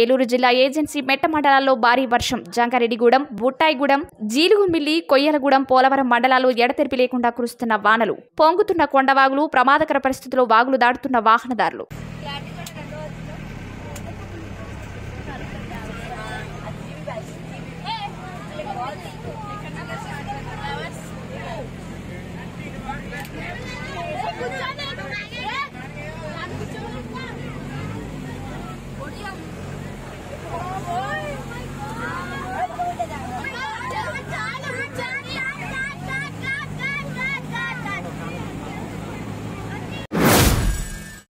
ఏలూరు జిల్లా ఏజెన్సీ మెట్ట మండలాల్లో భారీ వర్షం జంగారెడ్డిగూడెం బుట్టాయిగూడెం జీలుగుమిల్లి కొయ్యలగూడెం పోలవరం మండలాలు ఎడతెరిపి లేకుండా కురుస్తున్న వానలు పొంగుతున్న కొండవాగులు ప్రమాదకర పరిస్థితుల్లో వాగులు దాటుతున్న వాహనదారులు